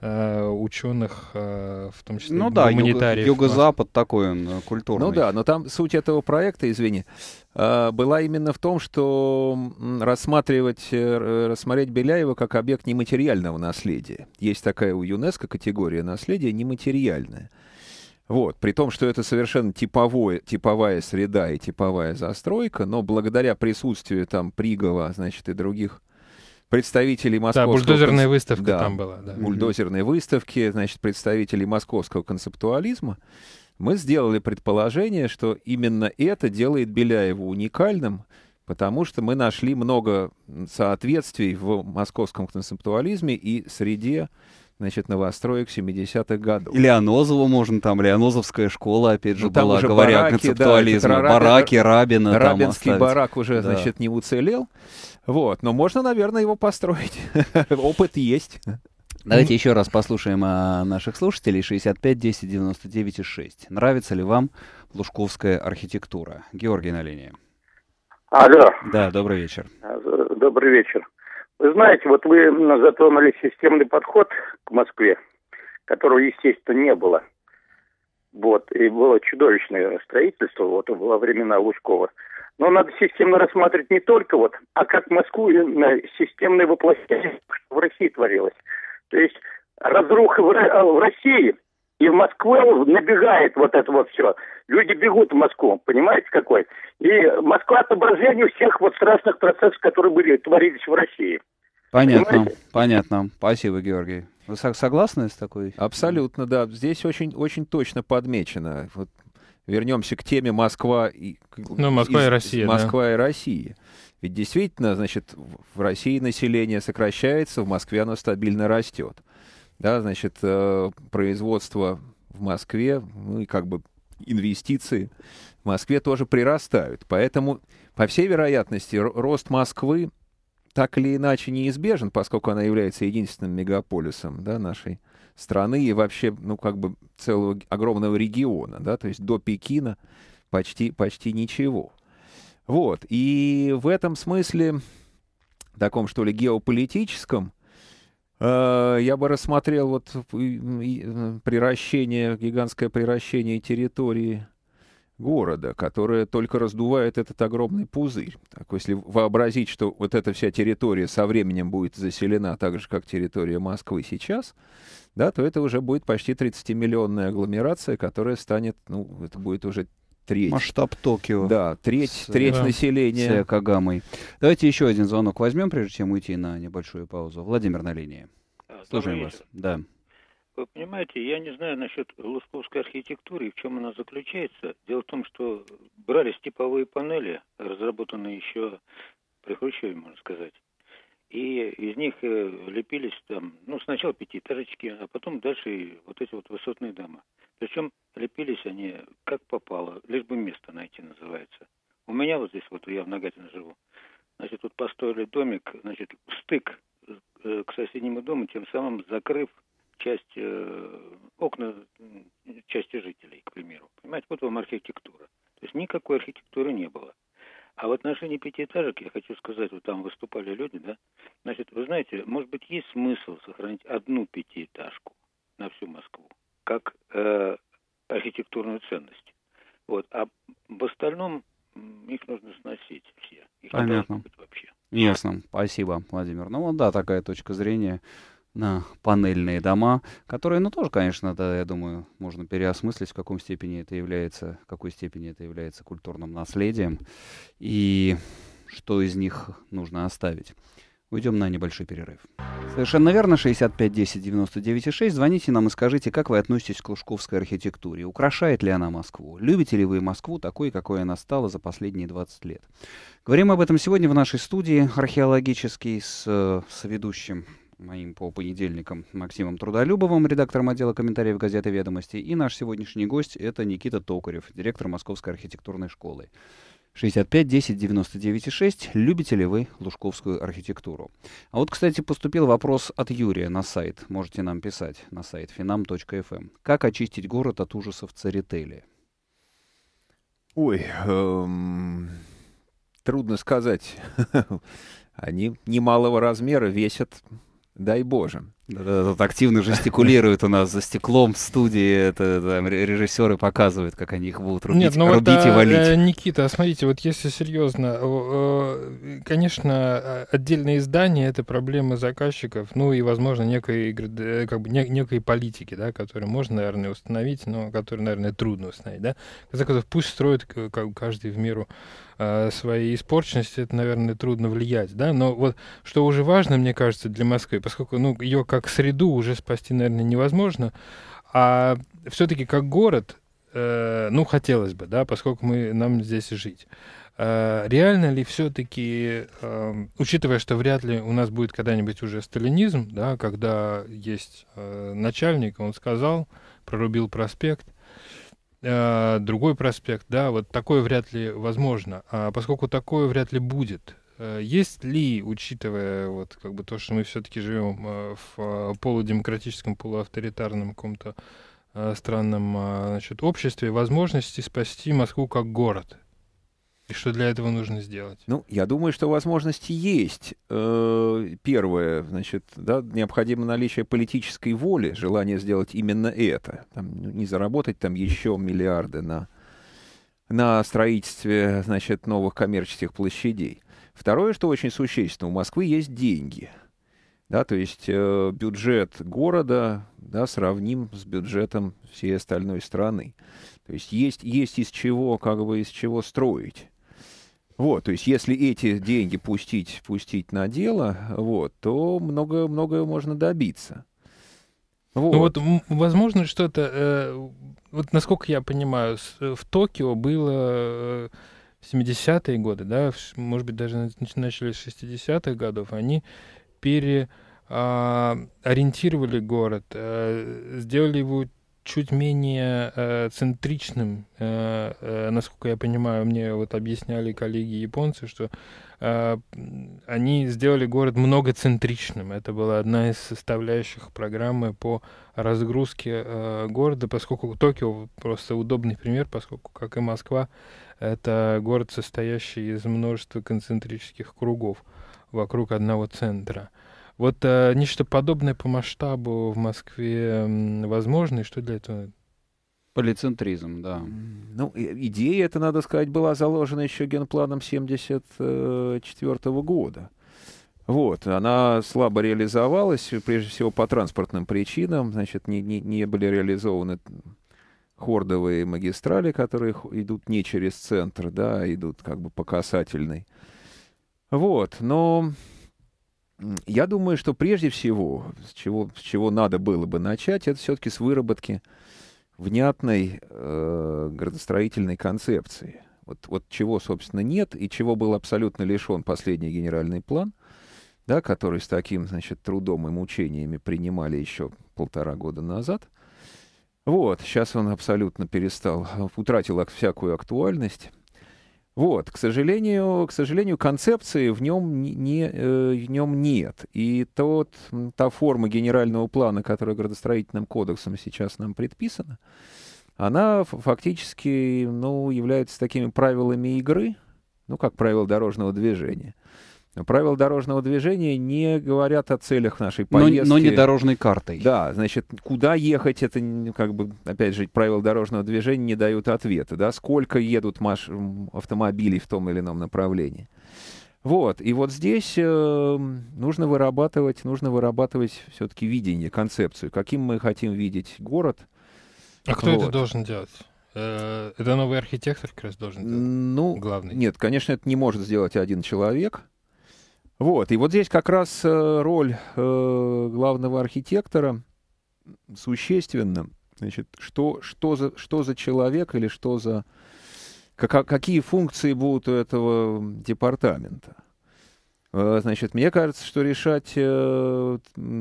э, ученых, э, в том числе ну, да, гуманитариев. Юго, запад такой он э, культурный. Ну да, но там суть этого проекта, извини, была именно в том, что рассматривать, рассмотреть Беляева как объект нематериального наследия. Есть такая у ЮНЕСКО категория наследия нематериальное. Вот, при том, что это совершенно типовое, типовая среда и типовая застройка, но благодаря присутствию там Пригова, значит, и других представителей московского... Да, бульдозерная конс... выставка да, там была. Да. Бульдозерные выставки, значит, представителей московского концептуализма. Мы сделали предположение, что именно это делает Беляева уникальным, потому что мы нашли много соответствий в московском концептуализме и среде значит, новостроек 70-х годов. И Леонозова можно там, Леонозовская школа, опять же, ну, была, уже говоря бараки, о концептуализме. Да, бараки, бараки, Рабина Рабинский там барак уже, да. значит, не уцелел. Вот, но можно, наверное, его построить. Опыт есть. Давайте еще раз послушаем о а, наших слушателей. 65 10 99 6. Нравится ли вам лужковская архитектура? Георгий на линии. Алло. Да, добрый вечер. Добрый вечер. Вы знаете, вот вы затронули системный подход к Москве, которого, естественно, не было. Вот, и было чудовищное строительство вот, во времена Лужкова. Но надо системно рассматривать не только вот, а как Москву системное воплощение, что в России творилось. То есть разруха в России – и в Москву набегает вот это вот все. Люди бегут в Москву, понимаете, какой? И Москва отображение всех вот страшных процессов, которые были, творились в России. Понятно, понимаете? понятно. Спасибо, Георгий. Вы согласны с такой? Абсолютно, да. Здесь очень, очень точно подмечено. Вот вернемся к теме Москва и ну, Москва из, и Россия. Москва да. и Россия. Ведь действительно, значит, в России население сокращается, в Москве оно стабильно растет да, значит, э, производство в Москве, ну и как бы инвестиции в Москве тоже прирастают. Поэтому, по всей вероятности, рост Москвы так или иначе неизбежен, поскольку она является единственным мегаполисом да, нашей страны и вообще, ну, как бы целого огромного региона, да, то есть до Пекина почти, почти ничего. Вот, и в этом смысле, таком, что ли, геополитическом, Э, я бы рассмотрел вот приращение, гигантское приращение территории города, которое только раздувает этот огромный пузырь. Так, если вообразить, что вот эта вся территория со временем будет заселена так же, как территория Москвы сейчас, да, то это уже будет почти 30-миллионная агломерация, которая станет, ну, это будет уже треть. Масштаб Токио. Да, треть, с, треть да. населения с Кагамой. Давайте еще один звонок возьмем, прежде чем уйти на небольшую паузу. Владимир на линии. А, Слушаем вас. Да. Вы понимаете, я не знаю насчет лусковской архитектуры и в чем она заключается. Дело в том, что брались типовые панели, разработанные еще при Хрущеве, можно сказать. И из них э, лепились там, ну, сначала пятиэтажечки, а потом дальше вот эти вот высотные дома. Причем лепились они как попало, лишь бы место найти называется. У меня вот здесь, вот я в Нагатино живу, значит, тут построили домик, значит, стык э, к соседнему дому, тем самым закрыв часть э, окна части жителей, к примеру. Понимаете, вот вам архитектура. То есть никакой архитектуры не было. А в отношении пятиэтажек я хочу сказать, вот там выступали люди, да, значит, вы знаете, может быть, есть смысл сохранить одну пятиэтажку на всю Москву, как э, архитектурную ценность. Вот, а в остальном их нужно сносить все. Их Понятно. вообще. Ясно. Спасибо, Владимир. Ну вот да, такая точка зрения на панельные дома, которые, ну, тоже, конечно, да, я думаю, можно переосмыслить, в каком степени это является, в какой степени это является культурным наследием и что из них нужно оставить. Уйдем на небольшой перерыв. Совершенно верно, 65 10 99 6. Звоните нам и скажите, как вы относитесь к лужковской архитектуре? Украшает ли она Москву? Любите ли вы Москву такой, какой она стала за последние 20 лет? Говорим об этом сегодня в нашей студии археологической с, э, с ведущим моим по понедельникам Максимом Трудолюбовым, редактором отдела комментариев газеты «Ведомости», и наш сегодняшний гость — это Никита Токарев, директор Московской архитектурной школы. 65 10 99 6. Любите ли вы лужковскую архитектуру? А вот, кстати, поступил вопрос от Юрия на сайт. Можете нам писать на сайт finam.fm. Эм. Как очистить город от ужасов Церетели? Ой, эм, трудно сказать. Они немалого размера весят дай Боже. Тут активно жестикулируют у нас за стеклом в студии. Это там, режиссеры показывают, как они их будут рубить, Нет, ну рубить это, и а, валить. Э, Никита, а смотрите, вот если серьезно, э, конечно, а, отдельные издания это проблемы заказчиков, ну и, возможно, некой, э, как бы, некой политики, да, которую можно, наверное, установить, но которую, наверное, трудно установить. Да? Когда пусть строит как каждый в меру своей испорченности, это, наверное, трудно влиять, да, но вот что уже важно, мне кажется, для Москвы, поскольку, ну, ее как как среду уже спасти, наверное, невозможно, а все-таки как город, э, ну, хотелось бы, да, поскольку мы, нам здесь жить. Э, реально ли все-таки, э, эм, учитывая, что вряд ли у нас будет когда-нибудь уже сталинизм, да, когда есть э, начальник, он сказал, прорубил проспект, э, другой проспект, да, вот такое вряд ли возможно, а поскольку такое вряд ли будет, Э, есть ли, учитывая вот как бы то, что мы все-таки живем э, в э, полудемократическом, полуавторитарном каком-то странном значит, обществе, возможности спасти Москву как город? И что для этого нужно сделать? Ну, я думаю, что возможности есть. Первое, значит, да, необходимо наличие политической воли, желание сделать именно это. Там, ну, не заработать там еще миллиарды на, на строительстве, значит, новых коммерческих площадей. Второе, что очень существенно, у Москвы есть деньги. Да, то есть э, бюджет города да, сравним с бюджетом всей остальной страны. То есть есть, есть из чего, как бы из чего строить. Вот, то есть если эти деньги пустить, пустить на дело, вот, то много, многое можно добиться. Вот. Ну вот, возможно, что это, э, вот насколько я понимаю, э, в Токио было... Э, в 70-е годы, да, может быть, даже начали с 60-х годов, они переориентировали а, город, э, сделали его чуть менее э, центричным, э, насколько я понимаю, мне вот объясняли коллеги японцы, что они сделали город многоцентричным. Это была одна из составляющих программы по разгрузке города, поскольку Токио просто удобный пример, поскольку, как и Москва, это город, состоящий из множества концентрических кругов вокруг одного центра. Вот э, нечто подобное по масштабу в Москве возможно, и что для этого Полицентризм, да. Ну, идея, это, надо сказать, была заложена еще генпланом 1974 года. Вот, она слабо реализовалась, прежде всего по транспортным причинам, значит, не, не, не были реализованы хордовые магистрали, которые идут не через центр, да, а идут как бы по касательной. Вот, но я думаю, что прежде всего, с чего, с чего надо было бы начать, это все-таки с выработки внятной э, градостроительной концепции. Вот, вот чего, собственно, нет и чего был абсолютно лишен последний генеральный план, да, который с таким, значит, трудом и мучениями принимали еще полтора года назад – вот, сейчас он абсолютно перестал, э, утратил всякую актуальность. Вот, к сожалению, к сожалению, концепции в нем, не, э, в нем нет. И тот, та форма генерального плана, которая градостроительным кодексом сейчас нам предписана, она фактически ну, является такими правилами игры, ну, как правило дорожного движения – Правила дорожного движения не говорят о целях нашей поездки. Но, но не дорожной картой. Да, значит, куда ехать, это как бы, опять же, правила дорожного движения не дают ответа, да, сколько едут маш... автомобилей в том или ином направлении. Вот, и вот здесь э, нужно вырабатывать, нужно вырабатывать все-таки видение, концепцию, каким мы хотим видеть город. А кто вот. это должен делать? Э, это новый архитектор как раз должен делать? Ну, главный. Нет, конечно, это не может сделать один человек. Вот, и вот здесь как раз э, роль э, главного архитектора существенна. Значит, что, что, за, что за человек или что за... Как, какие функции будут у этого департамента? Э, значит, мне кажется, что решать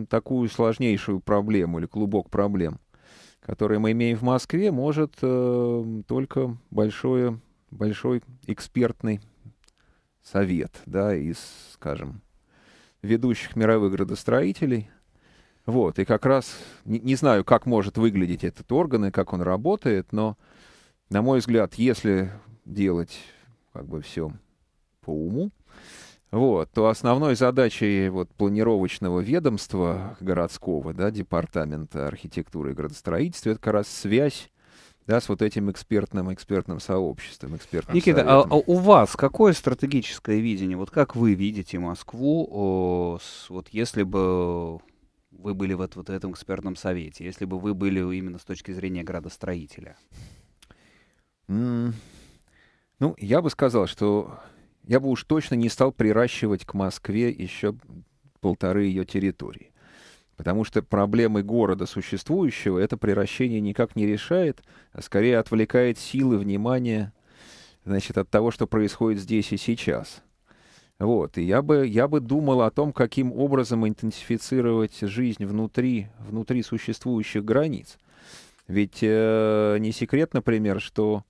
такую сложнейшую проблему или клубок проблем, которые мы имеем в Москве, может только большое, большой экспертный совет, да, из, скажем, ведущих мировых градостроителей. Вот, и как раз, не, не знаю, как может выглядеть этот орган и как он работает, но, на мой взгляд, если делать как бы все по уму, вот, то основной задачей вот, планировочного ведомства городского, да, департамента архитектуры и градостроительства, это как раз связь да, с вот этим экспертным, экспертным сообществом, экспертным Никита, а, а у вас какое стратегическое видение? Вот как вы видите Москву, о, с, вот если бы вы были вот, вот в этом экспертном совете, если бы вы были именно с точки зрения градостроителя? Mm. Ну, я бы сказал, что я бы уж точно не стал приращивать к Москве еще полторы ее территории. Потому что проблемы города существующего это превращение никак не решает, а скорее отвлекает силы, внимания, значит, от того, что происходит здесь и сейчас. Вот, и я бы, я бы думал о том, каким образом интенсифицировать жизнь внутри, внутри существующих границ. Ведь э, не секрет, например, что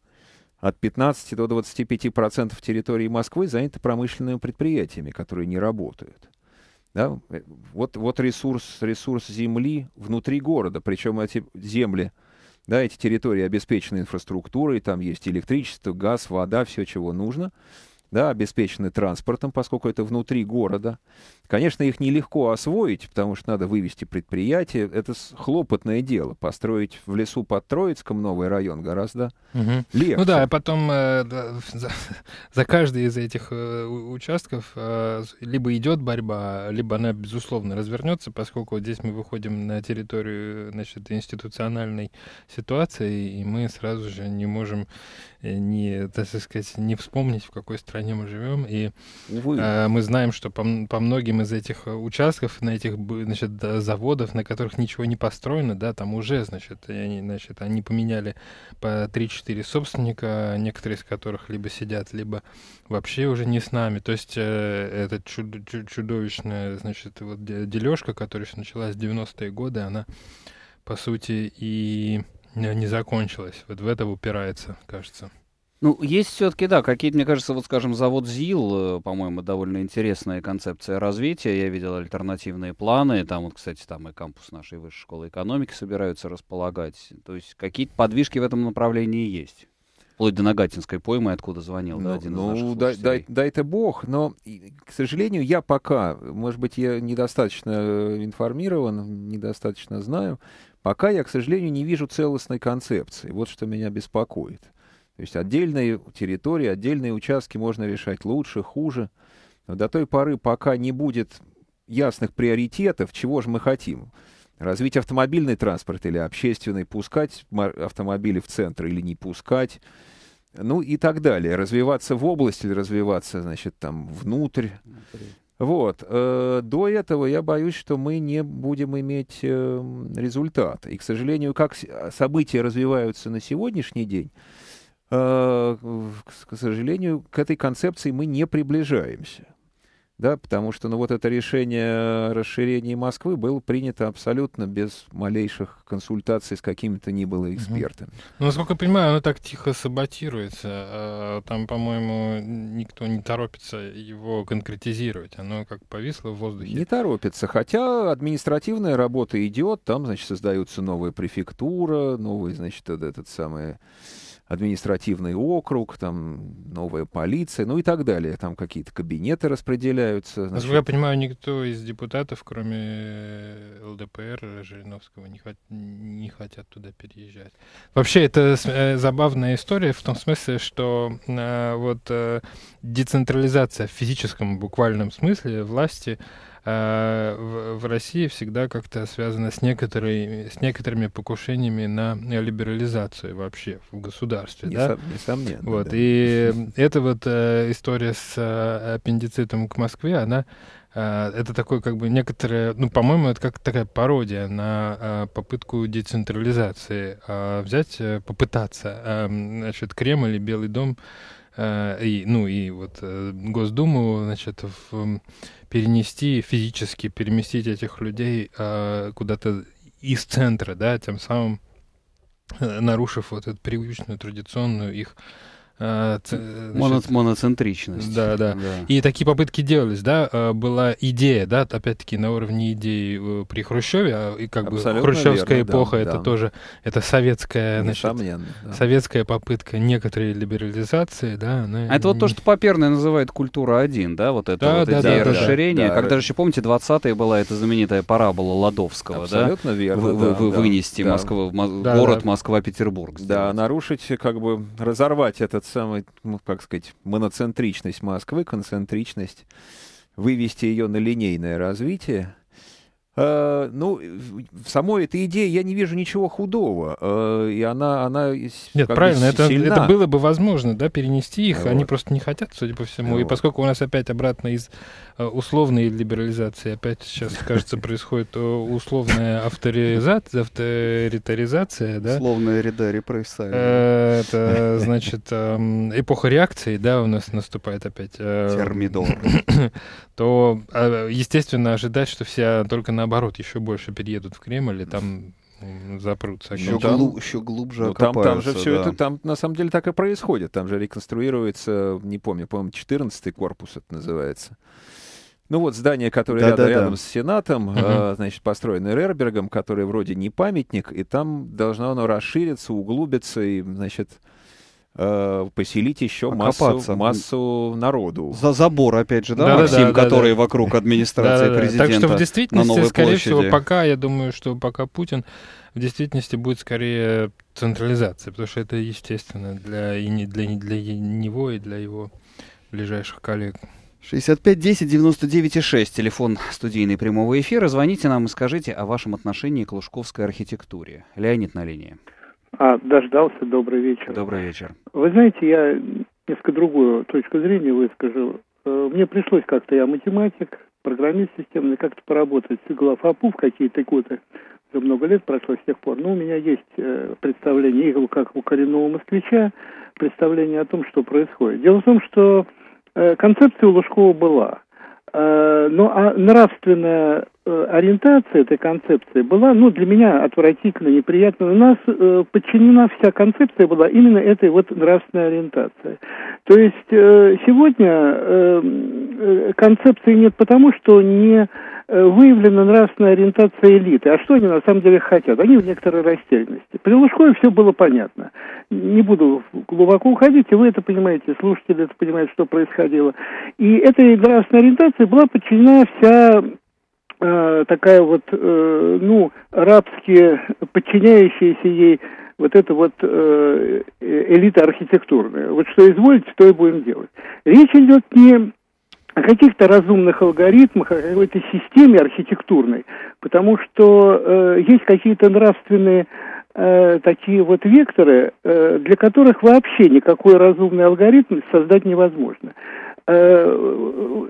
от 15 до 25% территории Москвы заняты промышленными предприятиями, которые не работают. Да? Вот, вот ресурс, ресурс земли внутри города, причем эти земли, да, эти территории обеспечены инфраструктурой, там есть электричество, газ, вода, все, чего нужно да, обеспечены транспортом, поскольку это внутри города. Конечно, их нелегко освоить, потому что надо вывести предприятие. Это хлопотное дело. Построить в лесу под Троицком новый район гораздо угу. легче. Ну да, а потом э, за, за каждый из этих э, участков э, либо идет борьба, либо она, безусловно, развернется, поскольку здесь мы выходим на территорию значит, институциональной ситуации, и мы сразу же не можем Э, не, так сказать, не вспомнить, в какой стране мы живем. И э, мы знаем, что по, по многим из этих э, участков, на этих значит, заводов, на которых ничего не построено, да, там уже, значит, они, значит, они поменяли по 3-4 собственника, некоторые из которых либо сидят, либо вообще уже не с нами. То есть э, эта чуд чудовищная, значит, вот дележка, которая началась в 90-е годы, она, по сути, и не закончилась. Вот в это упирается, кажется. Ну, есть все-таки, да, какие-то, мне кажется, вот, скажем, завод ЗИЛ, э, по-моему, довольно интересная концепция развития. Я видел альтернативные планы. Там, вот, кстати, там и кампус нашей высшей школы экономики собираются располагать. То есть какие-то подвижки в этом направлении есть. Вплоть до Нагатинской поймы, откуда звонил, ну, да, один ну, из наших дай, дай, дай-то бог, но, к сожалению, я пока, может быть, я недостаточно э, информирован, недостаточно знаю, Пока я, к сожалению, не вижу целостной концепции. Вот что меня беспокоит. То есть отдельные территории, отдельные участки можно решать лучше, хуже. Но до той поры, пока не будет ясных приоритетов, чего же мы хотим. Развить автомобильный транспорт или общественный, пускать автомобили в центр или не пускать, ну и так далее. Развиваться в область или развиваться, значит, там внутрь. Вот. Э, до этого я боюсь, что мы не будем иметь эм, результат. И, к сожалению, как э, события развиваются на сегодняшний день, э, к сожалению, к этой концепции мы не приближаемся да, потому что, ну, вот это решение о расширении Москвы было принято абсолютно без малейших консультаций с какими-то ни было экспертами. Ну, насколько я понимаю, оно так тихо саботируется. А, там, по-моему, никто не торопится его конкретизировать. Оно как повисло в воздухе. Не торопится, хотя административная работа идет, там, значит, создаются новая префектура, новые, значит, э, этот самый административный округ, там новая полиция, ну и так далее. Там какие-то кабинеты распределяются. Значит... я понимаю, никто из депутатов, кроме э, ЛДПР Жириновского, не, хот... не хотят туда переезжать. Вообще, это э, забавная история в том смысле, что э, вот э, децентрализация в физическом буквальном смысле власти — Э, в, России всегда как-то связано с, некоторыми с некоторыми покушениями на либерализацию вообще в государстве. Несом, да? Несомненно. Вот. Да. И эта вот э, история с э, аппендицитом к Москве, она это такой как бы некоторое, ну, по-моему, это как такая пародия на попытку децентрализации. Взять, попытаться, эм, значит, Кремль и Белый дом Э, и, ну и вот э, Госдуму, значит, в, перенести физически, переместить этих людей э, куда-то из центра, да, тем самым нарушив вот эту привычную традиционную их Э, э, моно, моноцентричность. Да, да, да. И такие попытки делались, да. Э, была идея, да, опять-таки на уровне идеи при Хрущеве, а, и как Абсолютно бы хрущевская верно, эпоха да, это да. тоже, это советская, Несомненно, значит, да. советская попытка некоторой либерализации, да. Она... А это вот то, что Паперная называет культура один, да, вот это да, вот да, идея да, расширения. Да, Когда же, еще помните, 20-е была эта знаменитая парабола Ладовского, Абсолютно да? верно. Вы, да, вы, да, вынести да. Москву, да, город да. Москва-Петербург. Да, нарушить, как бы разорвать этот самая, ну, как сказать, моноцентричность Москвы, концентричность, вывести ее на линейное развитие. Э, ну, в самой этой идее я не вижу ничего худого. Э, и она, она Нет, правильно, это, это было бы возможно, да, перенести их. Вот. Они просто не хотят, судя по всему. Вот. И поскольку у нас опять обратно из Э, условной либерализации. Опять сейчас, кажется, происходит э, условная авторизация, авторитаризация, да? Условная ряда репрессия. Э, это, значит, эм, эпоха реакции, да, у нас наступает опять. Термидор. То, естественно, ожидать, что все только наоборот еще больше переедут в Кремль и там запрутся. Еще, ну, глу, еще глубже ну, там, там же все да. это, там на самом деле так и происходит. Там же реконструируется, не помню, по-моему, 14-й корпус это называется. Ну вот здание, которое да, рядом, да, рядом да. с Сенатом, угу. э, значит, построенное Рербергом, которое вроде не памятник, и там должно оно расшириться, углубиться и, значит, э, поселить еще Окопаться. массу, массу народу. За забор, опять же, да, да Максим, да, да, который да, вокруг администрации да, президента. Так что в действительности, скорее площади. всего, пока, я думаю, что пока Путин, в действительности будет скорее централизация, потому что это естественно для, и не, для, для него, и для его ближайших коллег. 65 10 99 6, телефон студийный прямого эфира. Звоните нам и скажите о вашем отношении к лужковской архитектуре. Леонид на линии. А, дождался. Добрый вечер. Добрый вечер. Вы знаете, я несколько другую точку зрения выскажу. Э, мне пришлось как-то, я математик, программист системный, как-то поработать с Иглофапу в какие-то годы. Уже много лет прошло с тех пор. Но у меня есть э, представление, как у коренного москвича, представление о том, что происходит. Дело в том, что Э, концепция у Лужкова была. Э, Но ну, а нравственная э, ориентация этой концепции была, ну, для меня отвратительно, неприятно. У нас подчинена вся концепция была именно этой вот нравственной ориентации. То есть сегодня концепции нет потому, что не Э, выявлена нравственная ориентация элиты. А что они на самом деле хотят? Они в некоторой растерянности. При Лужкове все было понятно. Не буду глубоко уходить, и вы это понимаете, слушатели это понимают, что происходило. И этой нравственной ориентации была подчинена вся э, такая вот, э, ну, рабские, подчиняющиеся ей вот эта вот э, э, элита архитектурная. Вот что изволите, то и будем делать. Речь идет не о каких-то разумных алгоритмах, о какой-то системе архитектурной, потому что э, есть какие-то нравственные э, такие вот векторы, э, для которых вообще никакой разумный алгоритм создать невозможно. Э,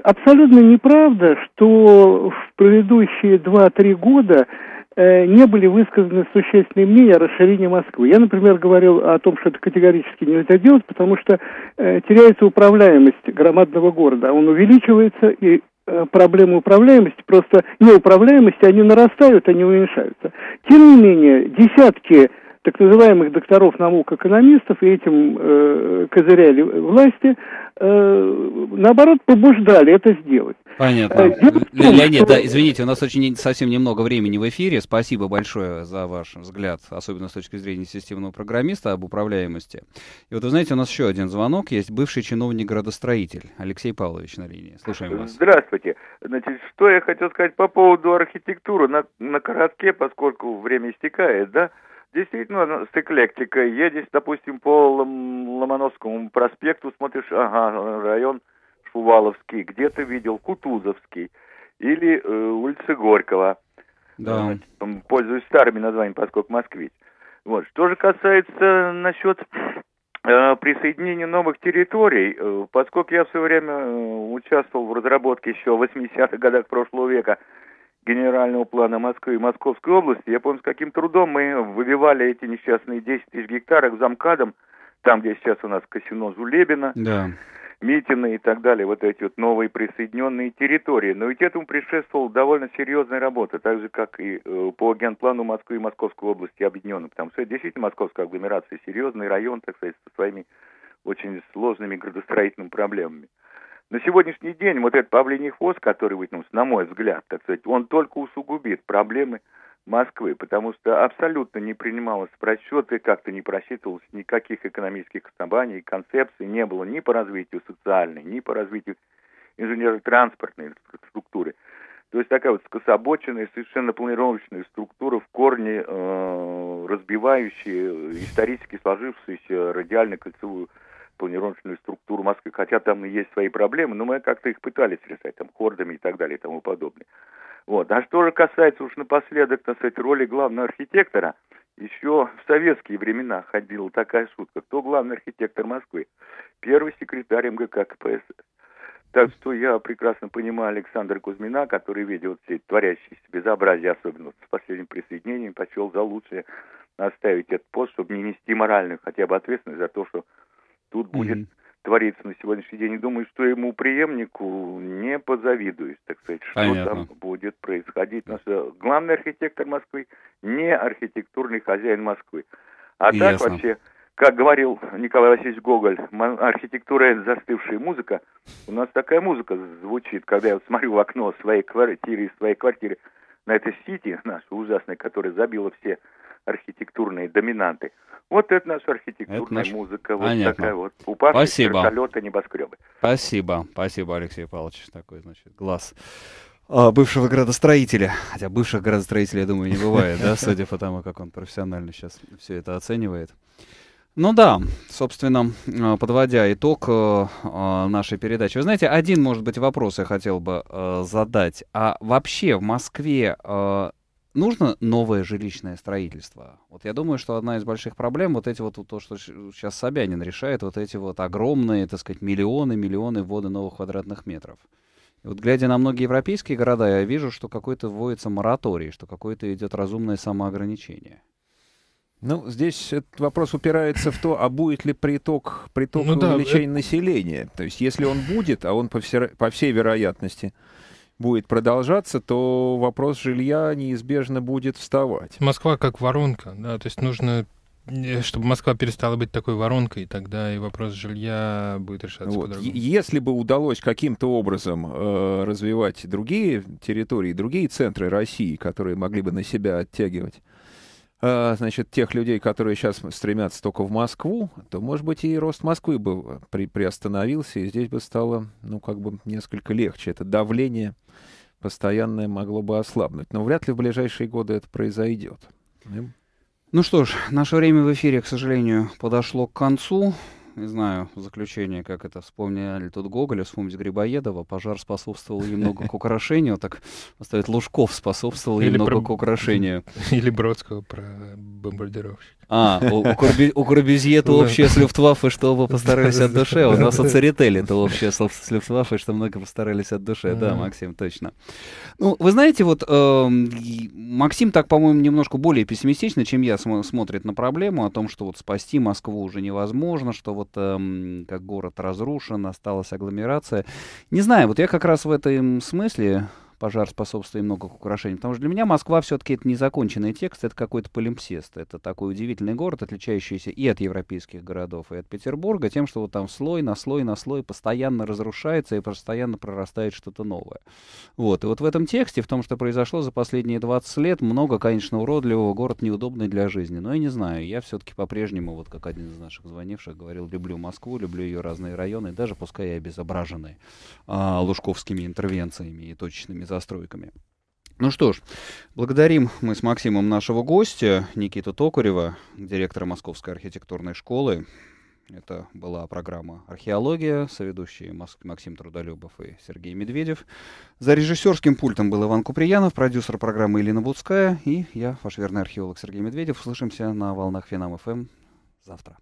абсолютно неправда, что в предыдущие 2-3 года э, Э, не были высказаны существенные мнения о расширении Москвы. Я, например, говорил о том, что это категорически нельзя делать, потому что э, теряется управляемость громадного города. Он увеличивается, и э, проблемы управляемости, просто неуправляемости, они нарастают, они уменьшаются. Тем не менее, десятки так называемых докторов наук экономистов и этим э, козыряли власти, э, наоборот, побуждали это сделать. Понятно. Э, дело том, Леонид, что... да, извините, у нас очень совсем немного времени в эфире. Спасибо большое за ваш взгляд, особенно с точки зрения системного программиста, об управляемости. И вот вы знаете, у нас еще один звонок есть. Бывший чиновник-градостроитель Алексей Павлович на линии. Слушаем вас. Здравствуйте. Значит, что я хотел сказать по поводу архитектуры на, на коротке, поскольку время истекает, да? Действительно, ну, с эклектикой. Едешь, допустим, по Ломоносскому проспекту, смотришь, ага, район Шуваловский, где ты видел Кутузовский или э, улица Горького. Да. Пользуюсь старыми названиями, поскольку москвич. Вот. Что же касается насчет э, присоединения новых территорий, э, поскольку я все время э, участвовал в разработке еще в 80-х годах прошлого века генерального плана Москвы и Московской области, я помню, с каким трудом мы выбивали эти несчастные 10 тысяч гектаров замкадом, там, где сейчас у нас Косино Зулебина, да. Митина и так далее, вот эти вот новые присоединенные территории. Но ведь этому предшествовала довольно серьезная работа, так же, как и э, по генплану Москвы и Московской области объединенным, потому что это действительно московская агломерация, серьезный район, так сказать, со своими очень сложными градостроительными проблемами. На сегодняшний день вот этот павлиний хвост, который вытянулся, на мой взгляд, так сказать, он только усугубит проблемы Москвы, потому что абсолютно не принималось в расчеты, как-то не просчитывалось никаких экономических оснований, концепций не было ни по развитию социальной, ни по развитию инженерно-транспортной инфраструктуры. То есть такая вот скособоченная, совершенно планировочная структура, в корне э, разбивающая исторически сложившуюся радиально-кольцевую планировочную структуру Москвы, хотя там и есть свои проблемы, но мы как-то их пытались решать, там, хордами и так далее и тому подобное. Вот. А что же касается уж напоследок, так сказать, роли главного архитектора, еще в советские времена ходила такая шутка, кто главный архитектор Москвы? Первый секретарь МГК КПСС. Так что я прекрасно понимаю Александра Кузьмина, который видел все эти творящиеся безобразия, особенно с последним присоединением, почел за лучшее оставить этот пост, чтобы не нести моральную хотя бы ответственность за то, что тут mm-hmm. будет творится на сегодняшний день. думаю, что ему преемнику не позавидуешь, так сказать, что Понятно. там будет происходить. Наш главный архитектор Москвы не архитектурный хозяин Москвы. А Ясно. так вообще, как говорил Николай Васильевич Гоголь, архитектура – это застывшая музыка. У нас такая музыка звучит, когда я смотрю в окно своей квартиры, своей квартиры на это Сити, наше ужасное, которое забило все архитектурные доминанты. Вот это наша архитектурная это наш... музыка, вот Понятно. такая вот. Упавшие спасибо. вертолеты, небоскребы. Спасибо, спасибо, Алексей Павлович, такой, значит, глаз а, бывшего градостроителя. Хотя бывших градостроителей, я думаю, не бывает, да, судя по тому, как он профессионально сейчас все это оценивает. Ну да, собственно, а, подводя итог э, а, нашей передачи. Вы знаете, один, может быть, вопрос я хотел бы э, задать. А вообще в Москве э, нужно новое жилищное строительство. Вот я думаю, что одна из больших проблем вот эти вот то, что сейчас Собянин решает, вот эти вот огромные, так сказать, миллионы, миллионы ввода новых квадратных метров. И вот глядя на многие европейские города, я вижу, что какой-то вводится мораторий, что какое-то идет разумное самоограничение. Ну, здесь этот вопрос упирается в то, а будет ли приток, приток ну, увеличения да, э, это... населения. То есть, если он будет, а он по, все, по всей вероятности, будет продолжаться, то вопрос жилья неизбежно будет вставать. Москва как воронка, да, то есть нужно э, чтобы Москва перестала быть такой воронкой, тогда и вопрос жилья будет решаться вот. по-другому. Если бы удалось каким-то образом э, развивать другие территории, другие центры России, которые могли бы на себя оттягивать а, значит, тех людей, которые сейчас стремятся только в Москву, то, может быть, и рост Москвы бы э, при, приостановился, и здесь бы стало, ну, как бы несколько легче. Это давление постоянное могло бы ослабнуть. Но вряд ли в ближайшие годы это произойдет. Ну что ж, наше время в эфире, к сожалению, подошло к концу не знаю, в заключение, как это, вспомнили тут Гоголя, вспомнить Грибоедова, пожар способствовал немного к украшению, так оставить Лужков способствовал немного к украшению. Или Бродского про бомбардировщик. А, у, у Курбюзье-то общее с Люфтваффе, что оба постарались от души. У нас у Церетели-то общее с Люфтваффе, что много постарались от души. Да, Максим, точно. Ну, вы знаете, вот эм, Максим так, по-моему, немножко более пессимистично, чем я, смотрит на проблему о том, что вот спасти Москву уже невозможно, что вот эм, как город разрушен, осталась агломерация. Не знаю, вот я как раз в этом смысле пожар способствует много украшений, Потому что для меня Москва все-таки это незаконченный текст, это какой-то полимпсест. Это такой удивительный город, отличающийся и от европейских городов, и от Петербурга, тем, что вот там слой на слой на слой постоянно разрушается и постоянно прорастает что-то новое. Вот. И вот в этом тексте, в том, что произошло за последние 20 лет, много, конечно, уродливого, город неудобный для жизни. Но я не знаю, я все-таки по-прежнему, вот как один из наших звонивших говорил, люблю Москву, люблю ее разные районы, даже пускай и обезображенные а, лужковскими интервенциями и точечными застройками. Ну что ж, благодарим мы с Максимом нашего гостя, Никиту Токарева, директора Московской архитектурной школы. Это была программа «Археология», соведущие Максим Трудолюбов и Сергей Медведев. За режиссерским пультом был Иван Куприянов, продюсер программы Елена Буцкая и я, ваш верный археолог Сергей Медведев. Услышимся на волнах Финам-ФМ завтра.